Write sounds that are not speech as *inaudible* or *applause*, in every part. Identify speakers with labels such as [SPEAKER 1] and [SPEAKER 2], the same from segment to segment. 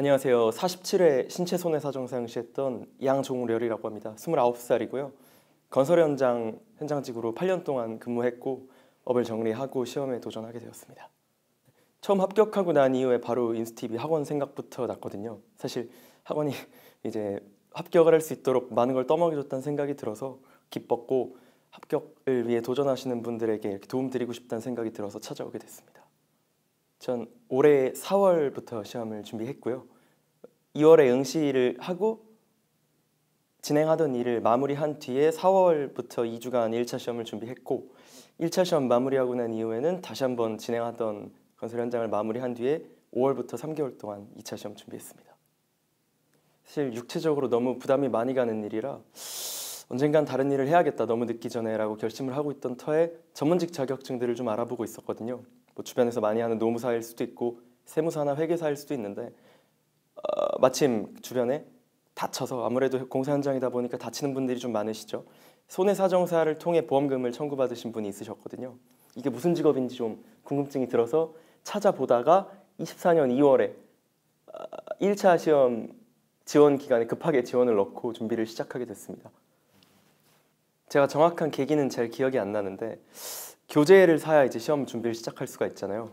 [SPEAKER 1] 안녕하세요. 47회 신체 손해사정 상시했던 양종렬이라고 합니다. 29살이고요. 건설 현장 현장직으로 8년 동안 근무했고 업을 정리하고 시험에 도전하게 되었습니다. 처음 합격하고 난 이후에 바로 인스티비 학원 생각부터 났거든요. 사실 학원이 *laughs* 이제 합격을 할 수 있도록 많은 걸 떠먹여줬다는 생각이 들어서 기뻤고 합격을 위해 도전하시는 분들에게 도움드리고 싶다는 생각이 들어서 찾아오게 됐습니다. 전 올해 4월부터 시험을 준비했고요. 2월에 응시를 하고 진행하던 일을 마무리한 뒤에 4월부터 2주간 1차 시험을 준비했고 1차 시험 마무리하고 난 이후에는 다시 한번 진행하던 건설 현장을 마무리한 뒤에 5월부터 3개월 동안 2차 시험 준비했습니다. 사실 육체적으로 너무 부담이 많이 가는 일이라 언젠간 다른 일을 해야겠다 너무 늦기 전에라고 결심을 하고 있던 터에 전문직 자격증들을 좀 알아보고 있었거든요. 뭐 주변에서 많이 하는 노무사일 수도 있고 세무사나 회계사일 수도 있는데 어, 마침 주변에 다쳐서 아무래도 공사 현장이다 보니까 다치는 분들이 좀 많으시죠. 손해사정사를 통해 보험금을 청구받으신 분이 있으셨거든요. 이게 무슨 직업인지 좀 궁금증이 들어서 찾아보다가 24년 2월에 1차 어, 시험 지원 기간에 급하게 지원을 넣고 준비를 시작하게 됐습니다. 제가 정확한 계기는 잘 기억이 안 나는데 교재를 사야 이제 시험 준비를 시작할 수가 있잖아요.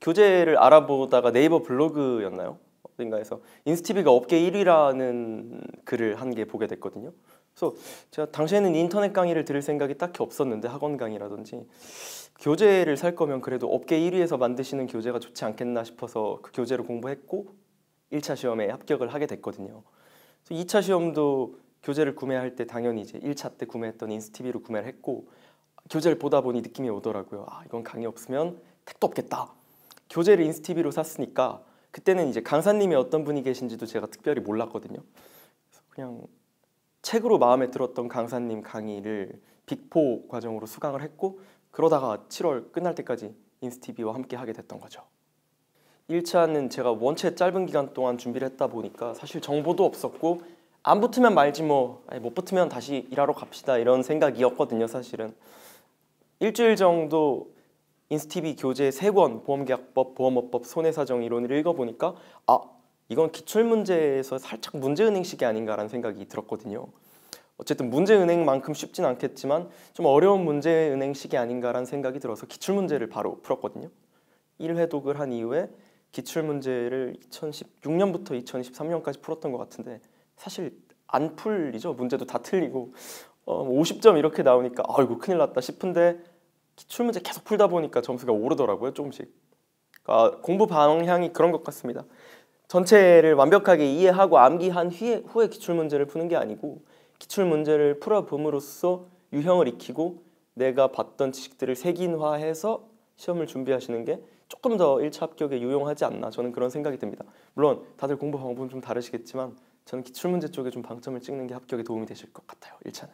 [SPEAKER 1] 교재를 알아보다가 네이버 블로그였나요? 어딘가에서 그러니까 인스티비가 업계 1위라는 글을 한 게 보게 됐거든요. 그래서 제가 당시에는 인터넷 강의를 들을 생각이 딱히 없었는데 학원 강의라든지 교재를 살 거면 그래도 업계 1위에서 만드시는 교재가 좋지 않겠나 싶어서 그 교재를 공부했고 1차 시험에 합격을 하게 됐거든요. 그래서 2차 시험도 교재를 구매할 때 당연히 이제 1차 때 구매했던 인스티비로 구매를 했고 교재를 보다 보니 느낌이 오더라고요. 아 이건 강의 없으면 택도 없겠다. 교재를 인스티비로 샀으니까 그때는 이제 강사님이 어떤 분이 계신지도 제가 특별히 몰랐거든요. 그래서 그냥 책으로 마음에 들었던 강사님 강의를 빅포 과정으로 수강을 했고 그러다가 7월 끝날 때까지 인스티비와 함께 하게 됐던 거죠. 1차는 제가 원체 짧은 기간 동안 준비를 했다 보니까 사실 정보도 없었고 안 붙으면 말지 뭐 못 붙으면 다시 일하러 갑시다 이런 생각이었거든요 사실은 일주일 정도 인스티비 교재 세권 보험계약법, 보험업법, 손해사정 이론을 읽어보니까 아 이건 기출문제에서 살짝 문제은행식이 아닌가라는 생각이 들었거든요 어쨌든 문제은행만큼 쉽진 않겠지만 좀 어려운 문제은행식이 아닌가라는 생각이 들어서 기출문제를 바로 풀었거든요 1회독을 한 이후에 기출문제를 2016년부터 2 0 1 3년까지 풀었던 것 같은데 사실 안 풀리죠. 문제도 다 틀리고 어, 50점 뭐 이렇게 나오니까 아이고 큰일 났다 싶은데 기출문제 계속 풀다 보니까 점수가 오르더라고요. 조금씩. 그러니까 공부 방향이 그런 것 같습니다. 전체를 완벽하게 이해하고 암기한 후에, 후에 기출문제를 푸는 게 아니고 기출문제를 풀어봄으로써 유형을 익히고 내가 봤던 지식들을 색인화해서 시험을 준비하시는 게 조금 더 1차 합격에 유용하지 않나 저는 그런 생각이 듭니다. 물론 다들 공부 방법은 좀 다르시겠지만 저는 기출문제 쪽에 좀 방점을 찍는 게 합격에 도움이 되실 것 같아요. 1차는.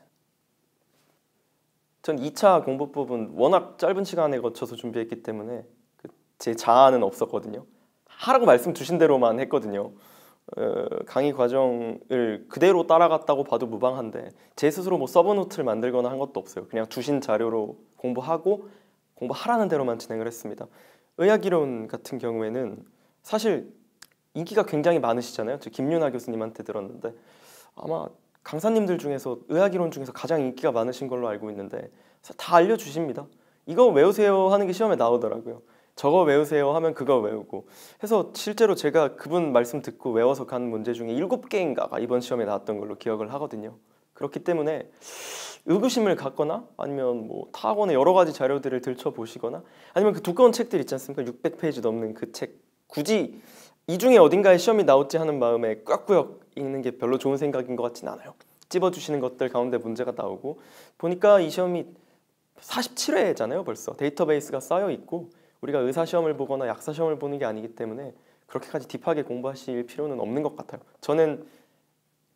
[SPEAKER 1] 전 2차 공부법은 워낙 짧은 시간에 거쳐서 준비했기 때문에 그 제 자아는 없었거든요. 하라고 말씀 주신 대로만 했거든요. 어, 강의 과정을 그대로 따라갔다고 봐도 무방한데 제 스스로 뭐 서브 노트를 만들거나 한 것도 없어요. 그냥 주신 자료로 공부하고 공부하라는 대로만 진행을 했습니다. 의학 이론 같은 경우에는 사실 인기가 굉장히 많으시잖아요. 저 김윤아 교수님한테 들었는데 아마 강사님들 중에서 의학이론 중에서 가장 인기가 많으신 걸로 알고 있는데 다 알려주십니다. 이거 외우세요 하는 게 시험에 나오더라고요. 저거 외우세요 하면 그거 외우고 해서 실제로 제가 그분 말씀 듣고 외워서 간 문제 중에 일곱 개인가가 이번 시험에 나왔던 걸로 기억을 하거든요. 그렇기 때문에 의구심을 갖거나 아니면 뭐 타학원의 여러 가지 자료들을 들춰보시거나 아니면 그 두꺼운 책들 있지 않습니까? 600페이지 넘는 그 책 굳이 이 중에 어딘가에 시험이 나올지 하는 마음에 꾸역꾸역 읽는 게 별로 좋은 생각인 것 같진 않아요. 찝어주시는 것들 가운데 문제가 나오고 보니까 이 시험이 47회잖아요 벌써 데이터베이스가 쌓여 있고 우리가 의사 시험을 보거나 약사 시험을 보는 게 아니기 때문에 그렇게까지 딥하게 공부하실 필요는 없는 것 같아요. 저는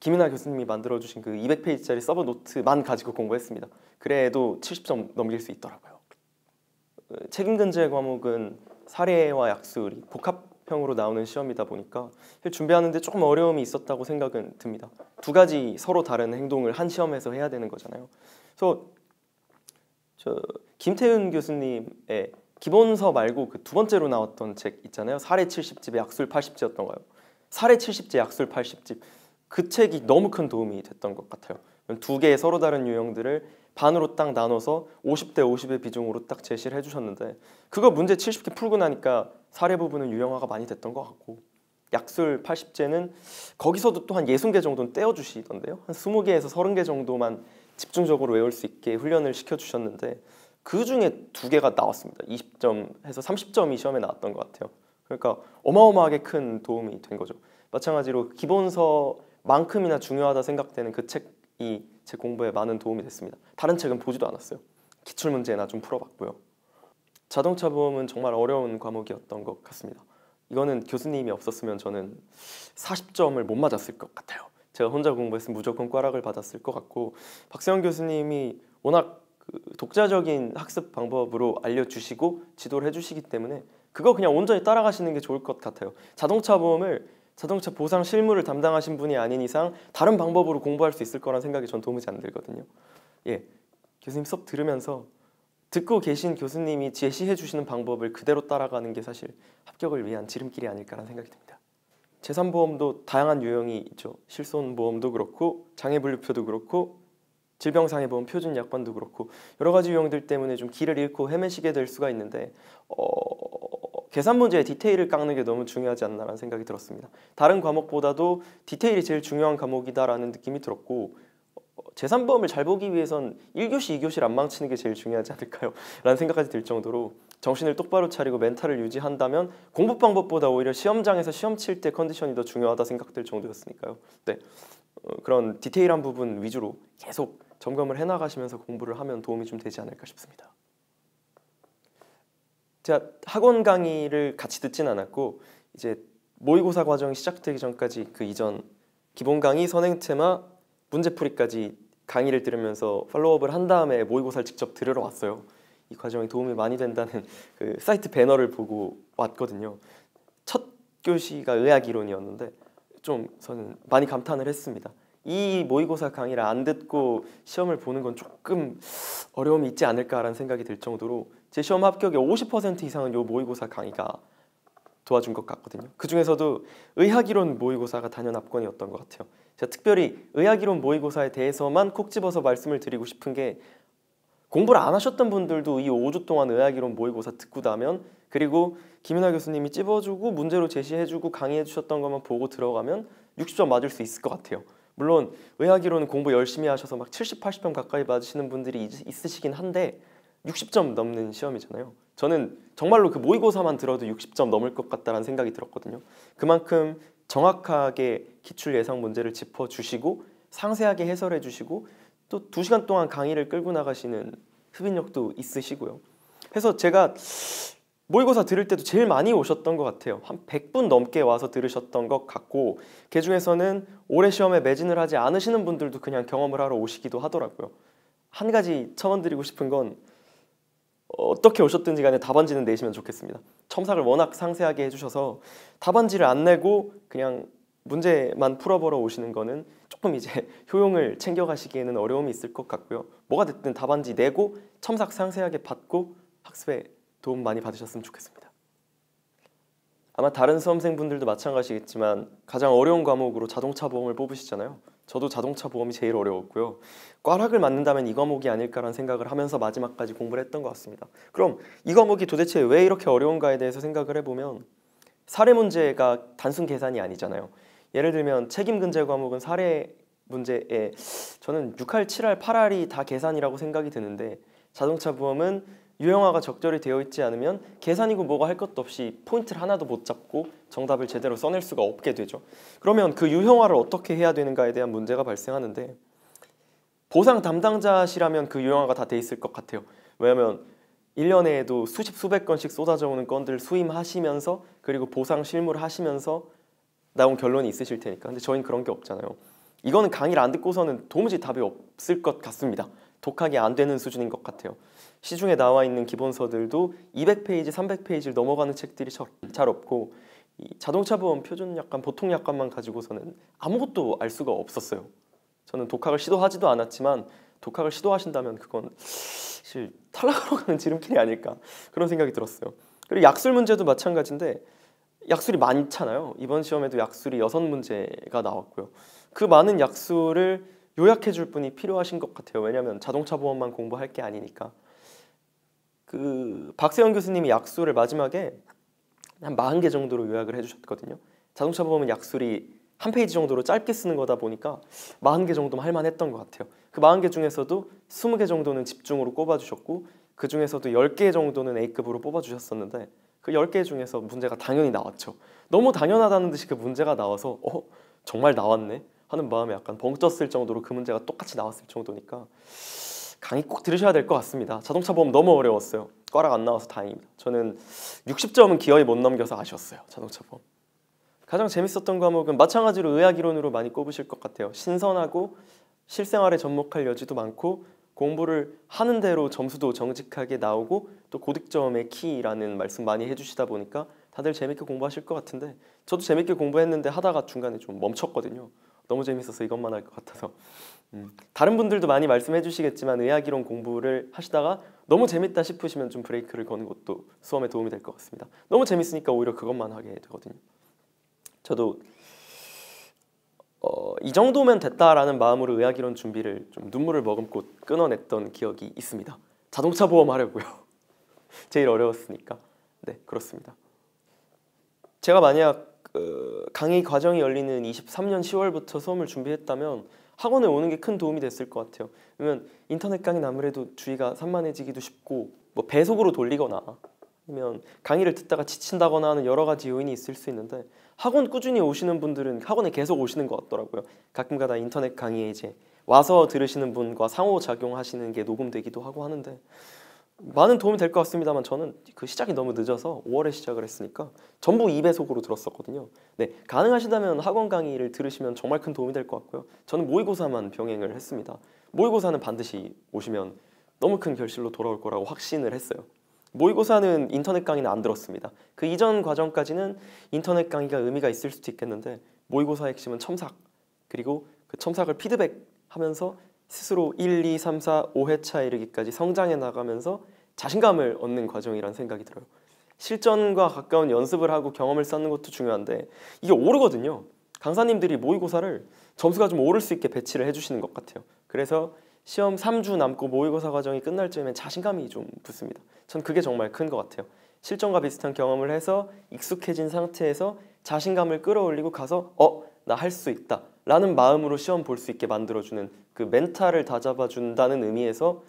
[SPEAKER 1] 김윤아 교수님이 만들어주신 그 200페이지짜리 서버 노트만 가지고 공부했습니다. 그래도 70점 넘길 수 있더라고요. 어, 책임근제 과목은 사례와 약술이 복합 평으로 나오는 시험이다 보니까 준비하는데 조금 어려움이 있었다고 생각은 듭니다. 두 가지 서로 다른 행동을 한 시험에서 해야 되는 거잖아요. 그래서 저 김태윤 교수님의 기본서 말고 그 두 번째로 나왔던 책 있잖아요. 사례 70집의 약술 8 0집이었던가요 사례 70집, 약술 80집 그 책이 너무 큰 도움이 됐던 것 같아요. 두 개의 서로 다른 유형들을 반으로 딱 나눠서 50대 50의 비중으로 딱 제시를 해주셨는데 그거 문제 70개 풀고 나니까 사례 부분은 유형화가 많이 됐던 것 같고 약술 80제는 거기서도 또 한 60개 정도는 떼어주시던데요. 한 20개에서 30개 정도만 집중적으로 외울 수 있게 훈련을 시켜주셨는데 그 중에 두 개가 나왔습니다. 20점 해서 30점이 시험에 나왔던 것 같아요. 그러니까 어마어마하게 큰 도움이 된 거죠. 마찬가지로 기본서만큼이나 중요하다 생각되는 그 책이 제 공부에 많은 도움이 됐습니다. 다른 책은 보지도 않았어요. 기출문제나 좀 풀어봤고요. 자동차 보험은 정말 어려운 과목이었던 것 같습니다. 이거는 교수님이 없었으면 저는 40점을 못 맞았을 것 같아요. 제가 혼자 공부했으면 무조건 꽈락을 받았을 것 같고 박세영 교수님이 워낙 그 독자적인 학습 방법으로 알려주시고 지도를 해주시기 때문에 그거 그냥 온전히 따라가시는 게 좋을 것 같아요. 자동차 보험을 자동차 보상 실무를 담당하신 분이 아닌 이상 다른 방법으로 공부할 수 있을 거란 생각이 전 도무지 안 들거든요. 예, 교수님 수업 들으면서 듣고 계신 교수님이 제시해 주시는 방법을 그대로 따라가는 게 사실 합격을 위한 지름길이 아닐까라는 생각이 듭니다. 재산보험도 다양한 유형이 있죠. 실손보험도 그렇고 장애분류표도 그렇고 질병상해보험 표준약관도 그렇고 여러 가지 유형들 때문에 좀 길을 잃고 헤매시게 될 수가 있는데 어, 계산 문제의 디테일을 깎는 게 너무 중요하지 않나라는 생각이 들었습니다. 다른 과목보다도 디테일이 제일 중요한 과목이다라는 느낌이 들었고 어, 재산범을 잘 보기 위해선 1교시, 2교시를 안 망치는 게 제일 중요하지 않을까요? 라는 생각까지 들 정도로 정신을 똑바로 차리고 멘탈을 유지한다면 공부 방법보다 오히려 시험장에서 시험 칠 때 컨디션이 더 중요하다 생각될 정도였으니까요. 네, 어, 그런 디테일한 부분 위주로 계속 점검을 해나가시면서 공부를 하면 도움이 좀 되지 않을까 싶습니다. 제가 학원 강의를 같이 듣진 않았고 이제 모의고사 과정이 시작되기 전까지 그 이전 기본 강의, 선행 테마, 문제풀이까지 강의를 들으면서 팔로우업을 한 다음에 모의고사를 직접 들으러 왔어요. 이 과정이 도움이 많이 된다는 *laughs* 그 사이트 배너를 보고 왔거든요. 첫 교시가 의학 이론이었는데 좀 저는 많이 감탄을 했습니다. 이 모의고사 강의를 안 듣고 시험을 보는 건 조금 어려움이 있지 않을까라는 생각이 들 정도로 제 시험 합격의 50% 이상은 요 모의고사 강의가 도와준 것 같거든요. 그 중에서도 의학이론 모의고사가 단연 압권이었던 것 같아요. 제가 특별히 의학이론 모의고사에 대해서만 콕 집어서 말씀을 드리고 싶은 게 공부를 안 하셨던 분들도 이 5주 동안 의학이론 모의고사 듣고 나면 그리고 김윤하 교수님이 찝어주고 문제로 제시해주고 강의해주셨던 것만 보고 들어가면 60점 맞을 수 있을 것 같아요. 물론 의학이론 공부 열심히 하셔서 막 70, 80점 가까이 맞으시는 분들이 있으시긴 한데 60점 넘는 시험이잖아요. 저는 정말로 그 모의고사만 들어도 60점 넘을 것같다는 생각이 들었거든요. 그만큼 정확하게 기출 예상 문제를 짚어 주시고 상세하게 해설해 주시고 또 2시간 동안 강의를 끌고 나가시는 흡입력도 있으시고요. 그래서 제가 모의고사 들을 때도 제일 많이 오셨던 것 같아요. 한 100분 넘게 와서 들으셨던 것 같고 그 중에서는 올해 시험에 매진을 하지 않으시는 분들도 그냥 경험을 하러 오시기도 하더라고요. 한 가지 첨언드리고 싶은 건 어떻게 오셨든지 간에 답안지는 내시면 좋겠습니다. 첨삭을 워낙 상세하게 해주셔서 답안지를 안 내고 그냥 문제만 풀어보러 오시는 거는 조금 이제 *laughs* 효용을 챙겨가시기에는 어려움이 있을 것 같고요. 뭐가 됐든 답안지 내고 첨삭 상세하게 받고 학습에 도움 많이 받으셨으면 좋겠습니다. 아마 다른 수험생분들도 마찬가지겠지만 가장 어려운 과목으로 자동차 보험을 뽑으시잖아요. 저도 자동차 보험이 제일 어려웠고요. 과락을 맞는다면 이 과목이 아닐까라는 생각을 하면서 마지막까지 공부를 했던 것 같습니다. 그럼 이 과목이 도대체 왜 이렇게 어려운가에 대해서 생각을 해보면 사례 문제가 단순 계산이 아니잖아요. 예를 들면 책임 근제 과목은 사례 문제에 저는 6할, 7할, 8할이 다 계산이라고 생각이 드는데 자동차 보험은 유형화가 적절히 되어 있지 않으면 계산이고 뭐가 할 것도 없이 포인트를 하나도 못 잡고 정답을 제대로 써낼 수가 없게 되죠. 그러면 그 유형화를 어떻게 해야 되는가에 대한 문제가 발생하는데 보상 담당자시라면 그 유형화가 다 돼 있을 것 같아요. 왜냐하면 1년에도 수십 수백 건씩 쏟아져 오는 건들 수임하시면서 그리고 보상 실무를 하시면서 나온 결론이 있으실 테니까 근데 저희는 그런 게 없잖아요. 이거는 강의를 안 듣고서는 도무지 답이 없을 것 같습니다. 독학이 안 되는 수준인 것 같아요. 시중에 나와 있는 기본서들도 200페이지, 300페이지를 넘어가는 책들이 잘 없고 자동차 보험 표준 약관, 보통 약관만 가지고서는 아무것도 알 수가 없었어요. 저는 독학을 시도하지도 않았지만 독학을 시도하신다면 그건 실 탈락하러 가는 지름길이 아닐까 그런 생각이 들었어요. 그리고 약술 문제도 마찬가지인데 약술이 많잖아요. 이번 시험에도 약술이 여섯 문제가 나왔고요. 그 많은 약술을 요약해 줄 분이 필요하신 것 같아요. 왜냐하면 자동차 보험만 공부할 게 아니니까. 그 박세영 교수님이 약수를 마지막에 한 40개 정도로 요약을 해주셨거든요. 자동차 보험은 약술이 한 페이지 정도로 짧게 쓰는 거다 보니까 40개 정도면 할만했던 것 같아요. 그 40개 중에서도 20개 정도는 집중으로 꼽아주셨고 그 중에서도 10개 정도는 A급으로 뽑아주셨었는데 그 10개 중에서 문제가 당연히 나왔죠. 너무 당연하다는 듯이 그 문제가 나와서 어? 정말 나왔네? 하는 마음에 약간 벙쪘을 정도로 그 문제가 똑같이 나왔을 정도니까 강의 꼭 들으셔야 될 것 같습니다. 자동차 보험 너무 어려웠어요. 과락 안 나와서 다행입니다. 저는 60점은 기어이 못 넘겨서 아쉬웠어요. 자동차 보험. 가장 재밌었던 과목은 마찬가지로 의학 이론으로 많이 꼽으실 것 같아요. 신선하고 실생활에 접목할 여지도 많고 공부를 하는 대로 점수도 정직하게 나오고 또 고득점의 키라는 말씀 많이 해주시다 보니까 다들 재밌게 공부하실 것 같은데 저도 재밌게 공부했는데 하다가 중간에 좀 멈췄거든요. 너무 재밌어서 이것만 할 것 같아서 음. 다른 분들도 많이 말씀해 주시겠지만 의학이론 공부를 하시다가 너무 재밌다 싶으시면 좀 브레이크를 거는 것도 수험에 도움이 될 것 같습니다. 너무 재밌으니까 오히려 그것만 하게 되거든요. 저도 어, 이 정도면 됐다라는 마음으로 의학이론 준비를 좀 눈물을 머금고 끊어냈던 기억이 있습니다. 자동차 보험 하려고요. *laughs* 제일 어려웠으니까. 네, 그렇습니다. 제가 만약 어, 강의 과정이 열리는 23년 10월부터 수험을 준비했다면 학원에 오는 게 큰 도움이 됐을 것 같아요. 그러면 인터넷 강의는 아무래도 주의가 산만해지기도 쉽고 뭐 배속으로 돌리거나 아니면 강의를 듣다가 지친다거나 하는 여러 가지 요인이 있을 수 있는데 학원 꾸준히 오시는 분들은 학원에 계속 오시는 것 같더라고요. 가끔가다 인터넷 강의에 이제 와서 들으시는 분과 상호작용하시는 게 녹음되기도 하고 하는데 많은 도움이 될 것 같습니다만 저는 그 시작이 너무 늦어서 5월에 시작을 했으니까 전부 2배속으로 들었었거든요. 네, 가능하시다면 학원 강의를 들으시면 정말 큰 도움이 될 것 같고요. 저는 모의고사만 병행을 했습니다. 모의고사는 반드시 오시면 너무 큰 결실로 돌아올 거라고 확신을 했어요. 모의고사는 인터넷 강의는 안 들었습니다. 그 이전 과정까지는 인터넷 강의가 의미가 있을 수도 있겠는데 모의고사 핵심은 첨삭 그리고 그 첨삭을 피드백하면서 스스로 1, 2, 3, 4, 5회차 에 이르기까지 성장해 나가면서 자신감을 얻는 과정이라는 생각이 들어요. 실전과 가까운 연습을 하고 경험을 쌓는 것도 중요한데 이게 오르거든요. 강사님들이 모의고사를 점수가 좀 오를 수 있게 배치를 해주시는 것 같아요. 그래서 시험 3주 남고 모의고사 과정이 끝날 쯤엔 자신감이 좀 붙습니다. 전 그게 정말 큰 것 같아요. 실전과 비슷한 경험을 해서 익숙해진 상태에서 자신감을 끌어올리고 가서 어? 나할수 있다 라는 마음으로 시험 볼 수 있게 만들어주는 그 멘탈을 다잡아준다는 의미에서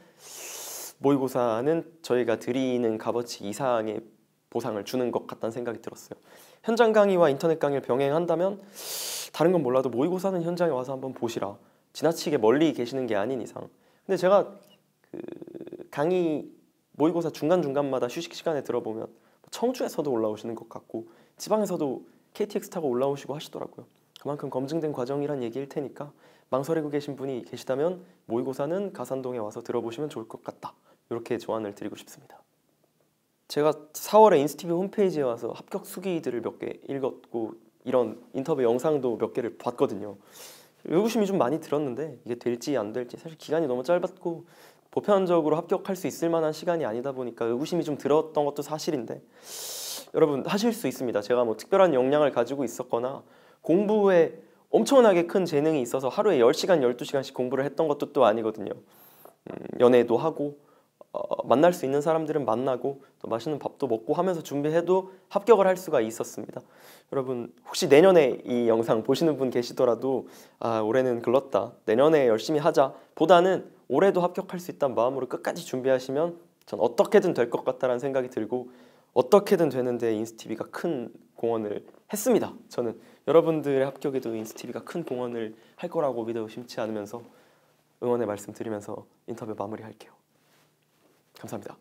[SPEAKER 1] 모의고사는 저희가 드리는 값어치 이상의 보상을 주는 것 같다는 생각이 들었어요. 현장 강의와 인터넷 강의를 병행한다면 다른 건 몰라도 모의고사는 현장에 와서 한번 보시라. 지나치게 멀리 계시는 게 아닌 이상. 근데 제가 그 강의 모의고사 중간중간마다 휴식 시간에 들어보면 뭐 청주에서도 올라오시는 것 같고 지방에서도 KTX 타고 올라오시고 하시더라고요. 그만큼 검증된 과정이란 얘기일 테니까 망설이고 계신 분이 계시다면 모의고사는 가산동에 와서 들어보시면 좋을 것 같다. 이렇게 조언을 드리고 싶습니다. 제가 4월에 인스티비 홈페이지에 와서 합격 수기들을 몇 개 읽었고 이런 인터뷰 영상도 몇 개를 봤거든요. 의구심이 좀 많이 들었는데 이게 될지 안 될지 사실 기간이 너무 짧았고 보편적으로 합격할 수 있을 만한 시간이 아니다 보니까 의구심이 좀 들었던 것도 사실인데 여러분 하실 수 있습니다. 제가 뭐 특별한 역량을 가지고 있었거나 공부에 엄청나게 큰 재능이 있어서 하루에 10시간, 12시간씩 공부를 했던 것도 또 아니거든요. 음, 연애도 하고 어, 만날 수 있는 사람들은 만나고 또 맛있는 밥도 먹고 하면서 준비해도 합격을 할 수가 있었습니다. 여러분 혹시 내년에 이 영상 보시는 분 계시더라도 아 올해는 글렀다 내년에 열심히 하자 보다는 올해도 합격할 수 있다는 마음으로 끝까지 준비하시면 전 어떻게든 될 것 같다라는 생각이 들고 어떻게든 되는데 인스티비가 큰 공헌을 했습니다. 저는 여러분들의 합격에도 인스티비가 큰 공헌을 할 거라고 믿어 의심치 않으면서 응원의 말씀 드리면서 인터뷰 마무리할게요. 감사합니다.